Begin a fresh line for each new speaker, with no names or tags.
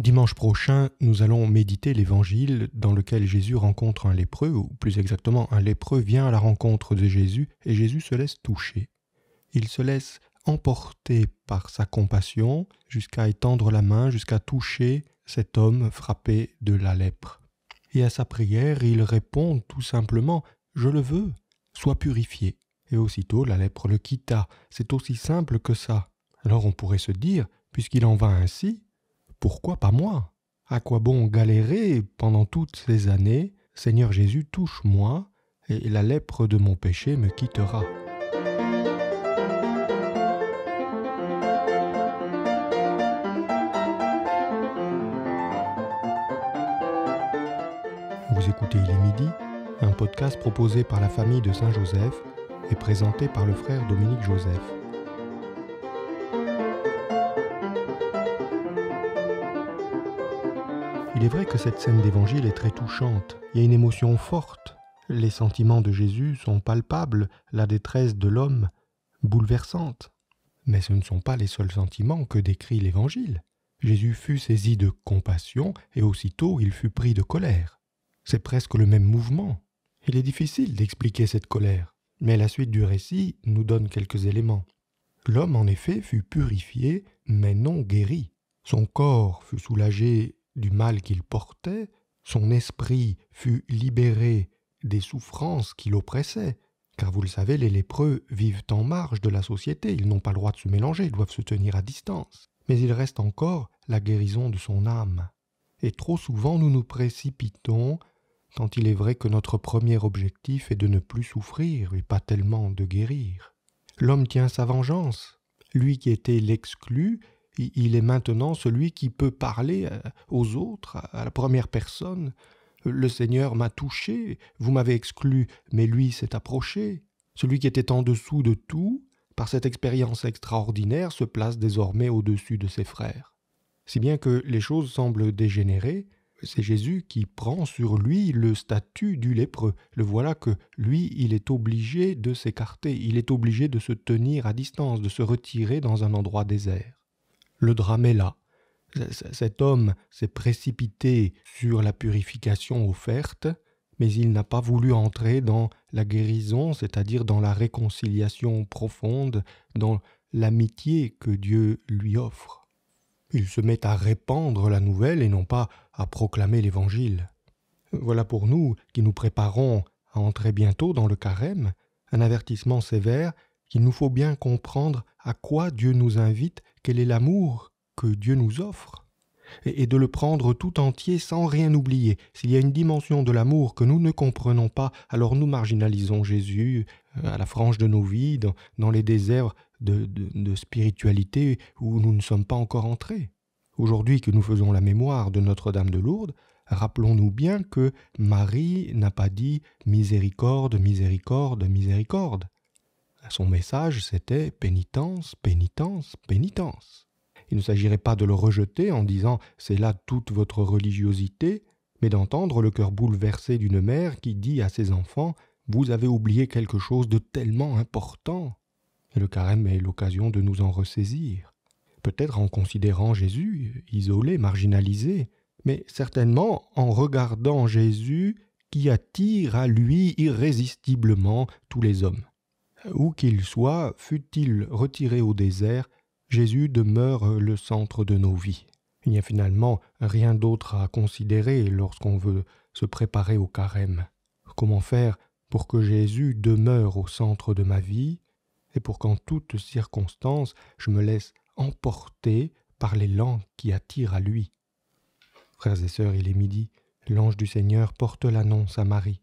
Dimanche prochain, nous allons méditer l'évangile dans lequel Jésus rencontre un lépreux, ou plus exactement un lépreux vient à la rencontre de Jésus et Jésus se laisse toucher. Il se laisse emporter par sa compassion jusqu'à étendre la main, jusqu'à toucher cet homme frappé de la lèpre. Et à sa prière, il répond tout simplement Je le veux, sois purifié. Et aussitôt la lèpre le quitta. C'est aussi simple que ça. Alors on pourrait se dire, puisqu'il en va ainsi, pourquoi pas moi À quoi bon galérer pendant toutes ces années Seigneur Jésus, touche-moi, et la lèpre de mon péché me quittera. Vous écoutez Il est midi, un podcast proposé par la famille de Saint-Joseph et présenté par le frère Dominique Joseph. Il est vrai que cette scène d'évangile est très touchante. Il y a une émotion forte. Les sentiments de Jésus sont palpables, la détresse de l'homme bouleversante. Mais ce ne sont pas les seuls sentiments que décrit l'évangile. Jésus fut saisi de compassion et aussitôt il fut pris de colère. C'est presque le même mouvement. Il est difficile d'expliquer cette colère, mais la suite du récit nous donne quelques éléments. L'homme en effet fut purifié, mais non guéri. Son corps fut soulagé du mal qu'il portait, son esprit fut libéré des souffrances qui l'oppressaient, car vous le savez, les lépreux vivent en marge de la société, ils n'ont pas le droit de se mélanger, ils doivent se tenir à distance. Mais il reste encore la guérison de son âme. Et trop souvent nous nous précipitons, tant il est vrai que notre premier objectif est de ne plus souffrir et pas tellement de guérir. L'homme tient sa vengeance. Lui qui était l'exclu il est maintenant celui qui peut parler euh, aux autres, à la première personne. Le Seigneur m'a touché, vous m'avez exclu, mais lui s'est approché. Celui qui était en dessous de tout, par cette expérience extraordinaire, se place désormais au-dessus de ses frères. Si bien que les choses semblent dégénérer, c'est Jésus qui prend sur lui le statut du lépreux. Le voilà que lui, il est obligé de s'écarter, il est obligé de se tenir à distance, de se retirer dans un endroit désert. Le drame est là. Cet homme s'est précipité sur la purification offerte, mais il n'a pas voulu entrer dans la guérison, c'est-à-dire dans la réconciliation profonde, dans l'amitié que Dieu lui offre. Il se met à répandre la nouvelle et non pas à proclamer l'Évangile. Voilà pour nous qui nous préparons à entrer bientôt dans le carême, un avertissement sévère qu'il nous faut bien comprendre à quoi Dieu nous invite, quel est l'amour que Dieu nous offre, et, de le prendre tout entier sans rien oublier. S'il y a une dimension de l'amour que nous ne comprenons pas, alors nous marginalisons Jésus euh, à la frange de nos vies, dans, les déserts de, de spiritualité où nous ne sommes pas encore entrés. Aujourd'hui que nous faisons la mémoire de Notre-Dame de Lourdes, rappelons-nous bien que Marie n'a pas dit miséricorde, miséricorde, miséricorde. Son message, c'était pénitence, pénitence, pénitence. Il ne s'agirait pas de le rejeter en disant C'est là toute votre religiosité, mais d'entendre le cœur bouleversé d'une mère qui dit à ses enfants Vous avez oublié quelque chose de tellement important. Et le carême est l'occasion de nous en ressaisir. Peut-être en considérant Jésus isolé, marginalisé, mais certainement en regardant Jésus qui attire à lui irrésistiblement tous les hommes. Où qu'il soit, fût-il retiré au désert, Jésus demeure le centre de nos vies. Il n'y a finalement rien d'autre à considérer lorsqu'on veut se préparer au carême. Comment faire pour que Jésus demeure au centre de ma vie et pour qu'en toutes circonstance, je me laisse emporter par l'élan qui attire à lui. Frères et sœurs, il est midi, l'ange du Seigneur porte l'annonce à Marie.